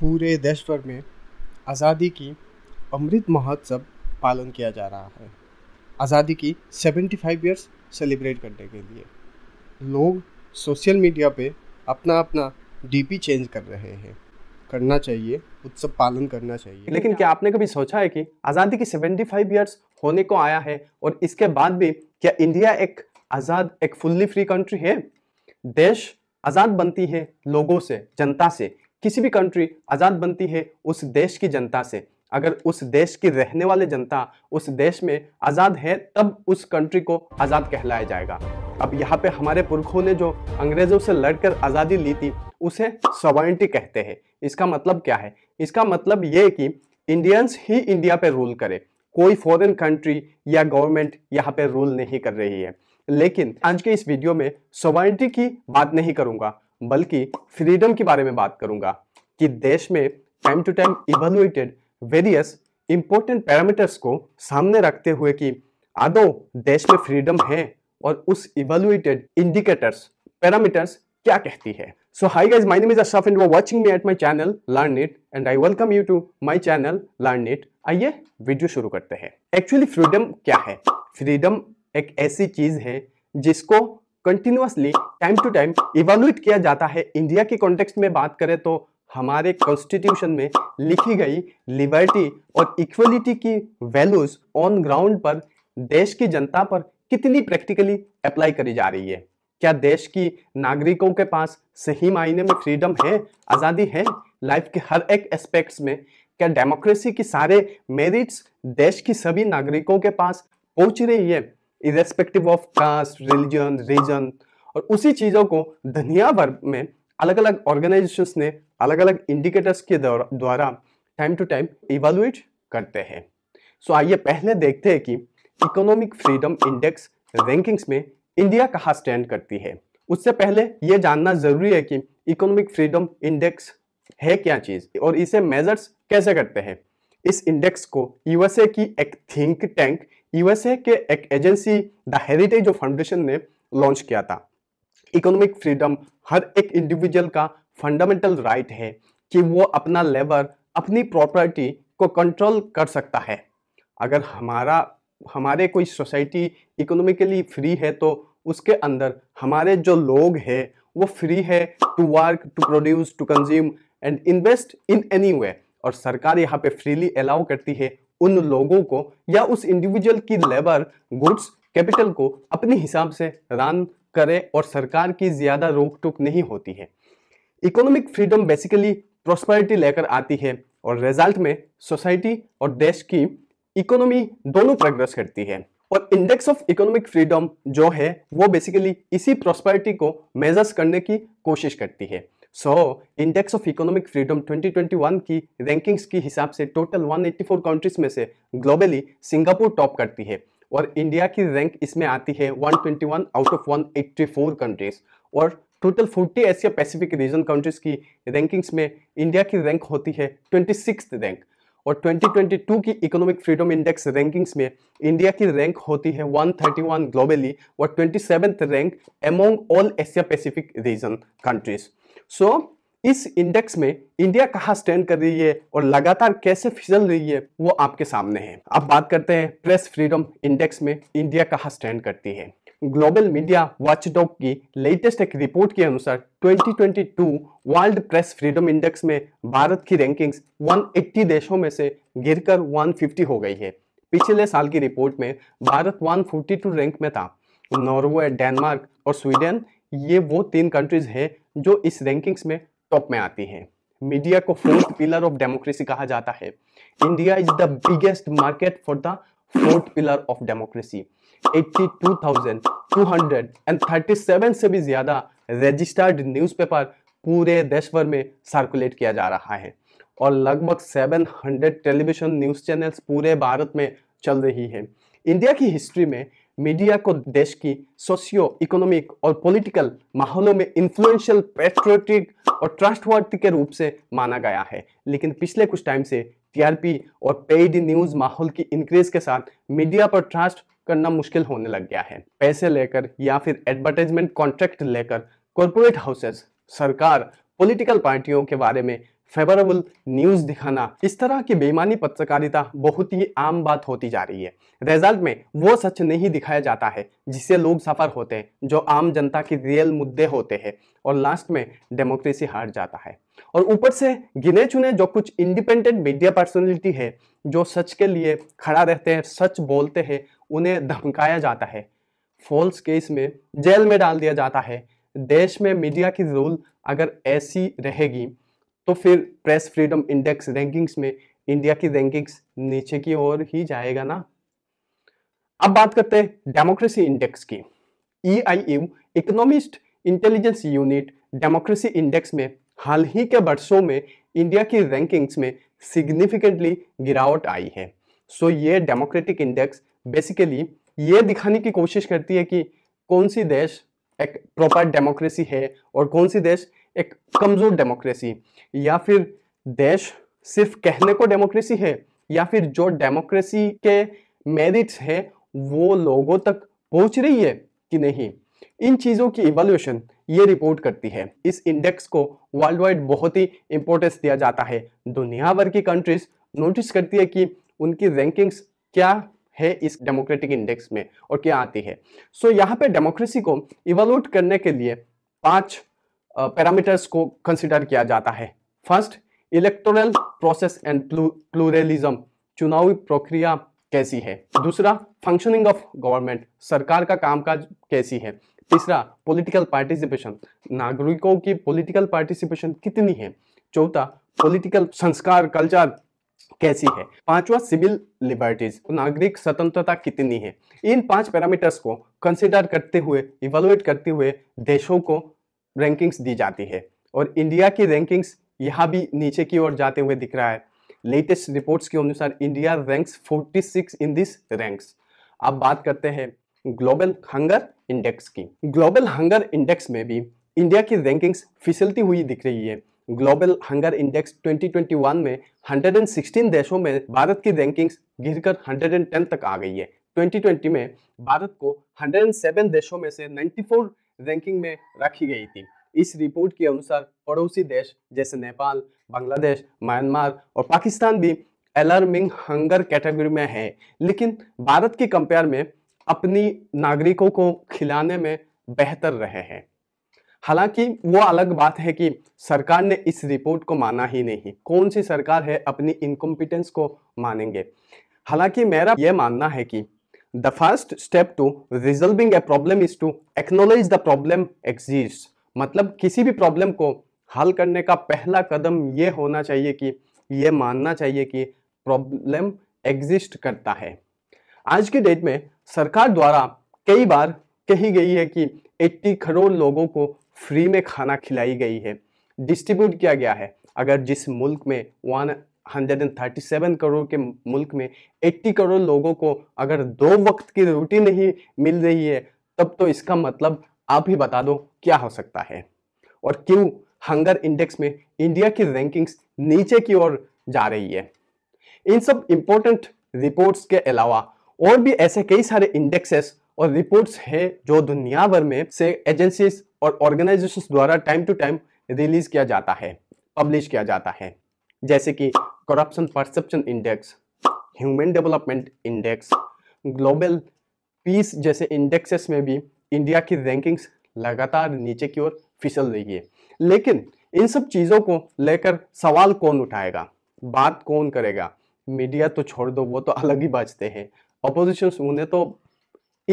पूरे देश भर में आज़ादी की अमृत महोत्सव पालन किया जा रहा है आज़ादी की 75 ईयर्स सेलिब्रेट करने के लिए लोग सोशल मीडिया पे अपना अपना डीपी चेंज कर रहे हैं करना चाहिए उत्सव पालन करना चाहिए लेकिन क्या आपने कभी सोचा है कि आज़ादी की 75 ईयर्स होने को आया है और इसके बाद भी क्या इंडिया एक आज़ाद एक फुल्ली फ्री कंट्री है देश आज़ाद बनती है लोगों से जनता से किसी भी कंट्री आज़ाद बनती है उस देश की जनता से अगर उस देश की रहने वाले जनता उस देश में आज़ाद है तब उस कंट्री को आज़ाद कहलाया जाएगा अब यहाँ पे हमारे पुरखों ने जो अंग्रेज़ों से लड़कर आज़ादी ली थी उसे सॉवरेंटी कहते हैं इसका मतलब क्या है इसका मतलब ये कि इंडियंस ही इंडिया पे रूल करे कोई फॉरेन कंट्री या गवर्नमेंट यहाँ पे रूल नहीं कर रही है लेकिन आज के इस वीडियो में सॉवरेंटी की बात नहीं करूँगा बल्कि फ्रीडम के बारे में बात करूंगा कि देश में time to time evaluated various important parameters को सामने रखते हुए कि आदो देश में फ्रीडम है और उस इवेलुएटेड इंडिकेटर्स पैरामीटर्स क्या कहती है so hi guys my name is Ashraf and watching me at my channel learn it and I welcome you to my channel learn it आइए वीडियो शुरू करते हैं एक्चुअली फ्रीडम क्या है फ्रीडम एक ऐसी चीज है जिसको continuously time to time evaluate किया जाता है इंडिया के कॉन्टेक्स्ट में बात करें तो हमारे कॉन्स्टिट्यूशन में लिखी गई लिबर्टी और इक्वलिटी की वैल्यूज ऑन ग्राउंड पर देश की जनता पर कितनी प्रैक्टिकली अप्लाई करी जा रही है क्या देश की नागरिकों के पास सही मायने में फ्रीडम है आज़ादी है लाइफ के हर एक एस्पेक्ट्स में क्या डेमोक्रेसी की सारे मेरिट्स देश की सभी नागरिकों के पास पहुंच रही है irrespective of caste religion region और उसी चीज़ों को दुनिया भर में अलग अलग ऑर्गेनाइजेशंस ने अलग अलग इंडिकेटर्स के द्वारा टाइम टू टाइम इवेलुएट करते हैं सो so, आइए पहले देखते हैं कि इकोनॉमिक फ्रीडम इंडेक्स रैंकिंग्स में इंडिया कहाँ स्टैंड करती है उससे पहले ये जानना जरूरी है कि इकोनॉमिक फ्रीडम इंडेक्स है क्या चीज़ और इसे मेजर्स कैसे करते हैं इस इंडेक्स को यूएसए की एक थिंक टैंक यूएसए के एक agency the heritage of foundation ने लॉन्च किया था इकोनॉमिक फ्रीडम हर एक इंडिविजुअल का फंडामेंटल राइट है कि वो अपना लेबर अपनी प्रॉपर्टी को कंट्रोल कर सकता है अगर हमारा हमारे कोई सोसाइटी इकोनॉमिकली फ्री है तो उसके अंदर हमारे जो लोग हैं वो फ्री है to work to produce to consume and invest in any way और सरकार यहाँ पे फ्रीली अलाउ करती है उन लोगों को या उस इंडिविजुअल की लेबर गुड्स कैपिटल को अपने हिसाब से रन करे और सरकार की ज़्यादा रोक टोक नहीं होती है इकोनॉमिक फ्रीडम बेसिकली प्रोस्पैरिटी लेकर आती है और रिजल्ट में सोसाइटी और देश की इकोनॉमी दोनों प्रोग्रेस करती है और इंडेक्स ऑफ इकोनॉमिक फ्रीडम जो है वो बेसिकली इसी प्रोस्पैरिटी को मेजर्स करने की कोशिश करती है so index of economic freedom 2021 की रैंकिंग्स के हिसाब से टोटल 184 कंट्रीज में से ग्लोबली सिंगापुर टॉप करती है और इंडिया की रैंक इसमें आती है 121 आउट ऑफ 184 कंट्रीज और total 40 Asia Pacific region countries की रैंकिंग्स में इंडिया की रैंक होती है ट्वेंटी रैंक और 2022 की इकोनॉमिक फ्रीडम इंडेक्स रैंकिंग्स में इंडिया की रैंक होती है 131 ग्लोबली और twenty rank among all Asia Pacific region countries so so, इस इंडेक्स में इंडिया कहाँ स्टैंड कर रही है और लगातार कैसे फिसल रही है वो आपके सामने है अब बात करते हैं प्रेस फ्रीडम इंडेक्स में इंडिया कहाँ स्टैंड करती है ग्लोबल मीडिया वॉचडॉग की लेटेस्ट एक रिपोर्ट के अनुसार 2022 वर्ल्ड प्रेस फ्रीडम इंडेक्स में भारत की रैंकिंग्स 180 देशों में से गिरकर 150 हो गई है पिछले साल की रिपोर्ट में भारत 142 रैंक में था नॉर्वे डेनमार्क और स्वीडन ये वो तीन कंट्रीज हैं जो इस रैंकिंग्स में टॉप में आती हैं मीडिया को फोर्थ पिलर ऑफ डेमोक्रेसी कहा जाता है India is the biggest market for the fourth pillar of democracy 82,237 से भी ज्यादा रजिस्टर्ड न्यूज़पेपर पूरे देश भर में सर्कुलेट किया जा रहा है और लगभग 700 टेलीविजन न्यूज़ चैनल्स पूरे भारत में चल रही है इंडिया की हिस्ट्री में मीडिया को देश की सोशियो इकोनॉमिक और पॉलिटिकल माहौलों में इन्फ्लुएंशियल पेट्रोटिक और ट्रस्टवर्दी के रूप से माना गया है लेकिन पिछले कुछ टाइम से टीआरपी और पेड न्यूज माहौल की इंक्रीज के साथ मीडिया पर ट्रस्ट करना मुश्किल होने लग गया है पैसे लेकर या फिर एडवर्टाइजमेंट कॉन्ट्रैक्ट लेकर कॉरपोरेट हाउसेस सरकार पॉलिटिकल पार्टियों के बारे में फेवरेबल न्यूज दिखाना इस तरह की बेईमानी पत्रकारिता बहुत ही आम बात होती जा रही है रिजल्ट में वो सच नहीं दिखाया जाता है जिससे लोग सफर होते हैं जो आम जनता के रियल मुद्दे होते हैं और लास्ट में डेमोक्रेसी हार जाता है और ऊपर से गिने चुने जो कुछ इंडिपेंडेंट मीडिया पर्सनैलिटी है जो सच के लिए खड़ा रहते हैं सच बोलते हैं उन्हें धमकाया जाता है फॉल्स केस में जेल में डाल दिया जाता है देश में मीडिया की रूल अगर ऐसी रहेगी तो फिर प्रेस फ्रीडम इंडेक्स रैंकिंग्स में इंडिया की रैंकिंग्स नीचे की ओर ही जाएगा ना अब बात करते हैं डेमोक्रेसी इंडेक्स की E I U Economist Intelligence Unit democracy index में हाल ही के वर्षों में इंडिया की रैंकिंग्स में सिग्निफिकेंटली गिरावट आई है सो ये डेमोक्रेटिक इंडेक्स बेसिकली ये दिखाने की कोशिश करती है कि कौन सी देश एक प्रॉपर डेमोक्रेसी है और कौन सी देश एक कमज़ोर डेमोक्रेसी या फिर देश सिर्फ कहने को डेमोक्रेसी है या फिर जो डेमोक्रेसी के मेरिट्स हैं वो लोगों तक पहुंच रही है कि नहीं इन चीज़ों की इवोल्यूशन ये रिपोर्ट करती है इस इंडेक्स को वर्ल्ड वाइड बहुत ही इंपॉर्टेंस दिया जाता है दुनिया भर की कंट्रीज नोटिस करती है कि उनकी रैंकिंग्स क्या है इस डेमोक्रेटिक इंडेक्स में और क्या आती है सो so, यहाँ पे डेमोक्रेसी को इवोल्यूट करने के लिए पांच पैरामीटर्स को कंसिडर किया जाता है first electoral process and pluralism चुनावी प्रक्रिया कैसी है दूसरा फंक्शनिंग ऑफ गवर्नमेंट सरकार का कामकाज कैसी है तीसरा पॉलिटिकल पार्टिसिपेशन नागरिकों की पॉलिटिकल पार्टिसिपेशन कितनी है चौथा पॉलिटिकल संस्कार कल्चर कैसी है पांचवा सिविल लिबर्टीज नागरिक स्वतंत्रता कितनी है इन पांच पैरामीटर्स को कंसिडर करते हुए इवेलुएट करते हुए देशों को रैंकिंग्स दी जाती है और इंडिया की रैंकिंग्स यहाँ भी नीचे की ओर जाते हुए दिख रहा है लेटेस्ट रिपोर्ट्स के अनुसार India ranks 46 in this ranks अब बात करते हैं ग्लोबल हंगर इंडेक्स की ग्लोबल हंगर इंडेक्स में भी इंडिया की रैंकिंग्स फिसलती हुई दिख रही है ग्लोबल हंगर इंडेक्स 2021 में 116 देशों में भारत की रैंकिंग्स गिरकर 110 तक आ गई है 2020 में भारत को 107 देशों में से 94 रैंकिंग में रखी गई थी इस रिपोर्ट के अनुसार पड़ोसी देश जैसे नेपाल बांग्लादेश म्यांमार और पाकिस्तान भी अलार्मिंग हंगर कैटेगरी में है लेकिन भारत के कंपेयर में अपनी नागरिकों को खिलाने में बेहतर रहे हैं हालांकि वो अलग बात है कि सरकार ने इस रिपोर्ट को माना ही नहीं कौन सी सरकार है अपनी इनकम्पिटेंस को मानेंगे हालांकि मेरा यह मानना है कि The first step to resolving a problem is to acknowledge the problem exists. मतलब किसी भी प्रॉब्लम को हल करने का पहला कदम ये होना चाहिए कि ये मानना चाहिए कि प्रॉब्लम एग्जिस्ट करता है आज के डेट में सरकार द्वारा कई बार कही गई है कि 80 करोड़ लोगों को फ्री में खाना खिलाई गई है डिस्ट्रीब्यूट किया गया है अगर जिस मुल्क में वन 137 करोड़ के मुल्क में 80 करोड़ लोगों को अगर दो वक्त की रोटी नहीं मिल रही है तब तो इसका मतलब आप ही बता दो क्या हो सकता है और क्यों हंगर इंडेक्स में इंडिया की रैंकिंग्स नीचे की ओर जा रही है इन सब इम्पोर्टेंट रिपोर्ट्स के अलावा और भी ऐसे कई सारे इंडेक्सेस और रिपोर्ट्स हैं जो दुनिया भर में से एजेंसीज और ऑर्गेनाइजेशन द्वारा टाइम टू टाइम रिलीज किया जाता है पब्लिश किया जाता है जैसे कि corruption perception index human development index global peace जैसे इंडेक्सेस में भी इंडिया की रैंकिंग्स लगातार नीचे की ओर फिसल रही है लेकिन इन सब चीज़ों को लेकर सवाल कौन उठाएगा बात कौन करेगा मीडिया तो छोड़ दो वो तो अलग ही बचते हैं अपोजिशन उन्हें तो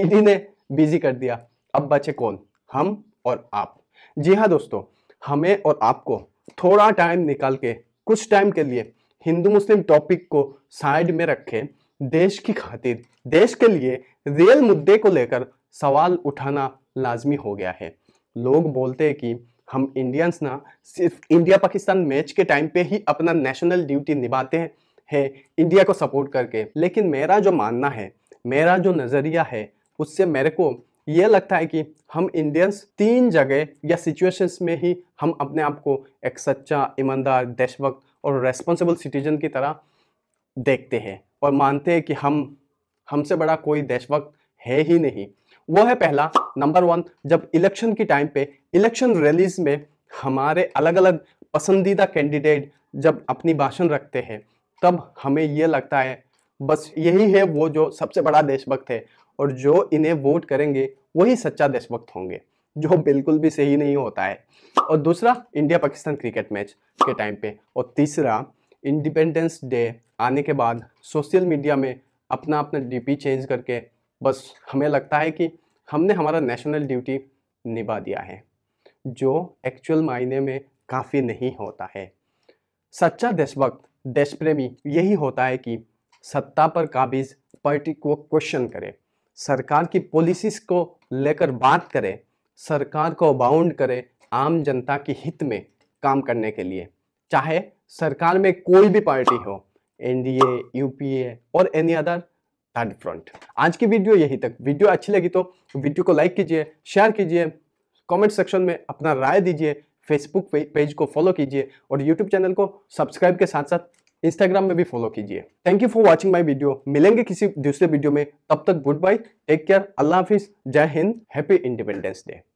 ईडी ने बिजी कर दिया अब बचे कौन हम और आप जी हाँ दोस्तों हमें और आपको थोड़ा टाइम निकाल के कुछ टाइम के लिए हिंदू मुस्लिम टॉपिक को साइड में रखें देश की खातिर देश के लिए रियल मुद्दे को लेकर सवाल उठाना लाजमी हो गया है लोग बोलते हैं कि हम इंडियंस ना सिर्फ इंडिया पाकिस्तान मैच के टाइम पे ही अपना नेशनल ड्यूटी निभाते हैं है इंडिया को सपोर्ट करके लेकिन मेरा जो मानना है मेरा जो नज़रिया है उससे मेरे को ये लगता है कि हम इंडियंस तीन जगह या सिचुएशंस में ही हम अपने आप को एक सच्चा ईमानदार देशभक्त और रेस्पॉन्सिबल सिटीजन की तरह देखते हैं और मानते हैं कि हम हमसे बड़ा कोई देशभक्त है ही नहीं वो है पहला नंबर वन जब इलेक्शन के टाइम पे इलेक्शन रैलीज में हमारे अलग अलग पसंदीदा कैंडिडेट जब अपनी भाषण रखते हैं तब हमें ये लगता है बस यही है वो जो सबसे बड़ा देशभक्त है और जो इन्हें वोट करेंगे वही सच्चा देशभक्त होंगे जो बिल्कुल भी सही नहीं होता है और दूसरा इंडिया पाकिस्तान क्रिकेट मैच के टाइम पे और तीसरा इंडिपेंडेंस डे आने के बाद सोशल मीडिया में अपना अपना डीपी चेंज करके बस हमें लगता है कि हमने हमारा नेशनल ड्यूटी निभा दिया है जो एक्चुअल मायने में काफ़ी नहीं होता है सच्चा देशभक्त देश प्रेमी यही होता है कि सत्ता पर काबिज पार्टी को क्वेश्चन करे सरकार की पॉलिसीज़ को लेकर बात करे सरकार को बाउंड करे आम जनता के हित में काम करने के लिए चाहे सरकार में कोई भी पार्टी हो एनडीए यूपीए और एनी अदर थर्ड फ्रंट आज की वीडियो यही तक वीडियो अच्छी लगी तो वीडियो को लाइक कीजिए शेयर कीजिए कमेंट सेक्शन में अपना राय दीजिए फेसबुक पेज को फॉलो कीजिए और यूट्यूब चैनल को सब्सक्राइब के साथ साथ इंस्टाग्राम में भी फॉलो कीजिए thank you for watching my video मिलेंगे किसी दूसरे वीडियो में तब तक good bye take care Allah हाफिज जय हिंद हैप्पी इंडिपेंडेंस डे